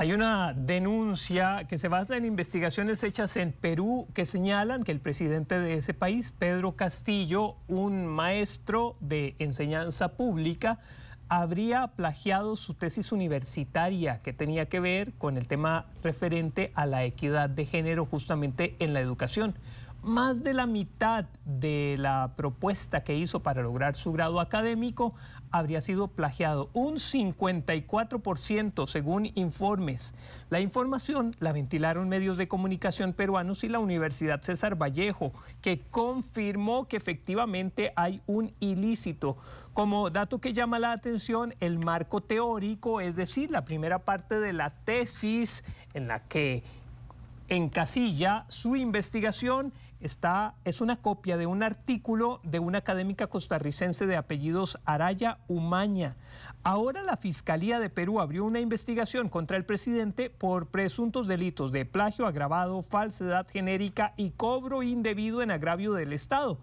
Hay una denuncia que se basa en investigaciones hechas en Perú que señalan que el presidente de ese país, Pedro Castillo, un maestro de enseñanza pública, habría plagiado su tesis universitaria que tenía que ver con el tema referente a la equidad de género justamente en la educación más de la mitad de la propuesta que hizo para lograr su grado académico habría sido plagiado, un 54% según informes. La información la ventilaron medios de comunicación peruanos y la Universidad César Vallejo, que confirmó que efectivamente hay un ilícito. Como dato que llama la atención, el marco teórico, es decir, la primera parte de la tesis en la que encasilla su investigación, está, es una copia de un artículo de una académica costarricense de apellidos Araya Umaña. Ahora la Fiscalía de Perú abrió una investigación contra el presidente por presuntos delitos de plagio agravado, falsedad genérica y cobro indebido en agravio del Estado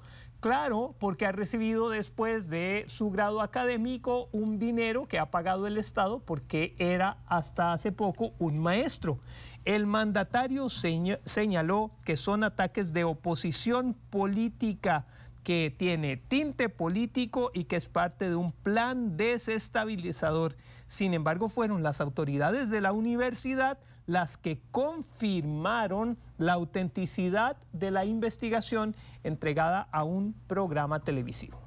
claro, porque ha recibido después de su grado académico un dinero que ha pagado el Estado porque era hasta hace poco un maestro. El mandatario señaló que son ataques de oposición política que tiene tinte político y que es parte de un plan desestabilizador. Sin embargo, fueron las autoridades de la universidad las que confirmaron la autenticidad de la investigación entregada a un programa televisivo.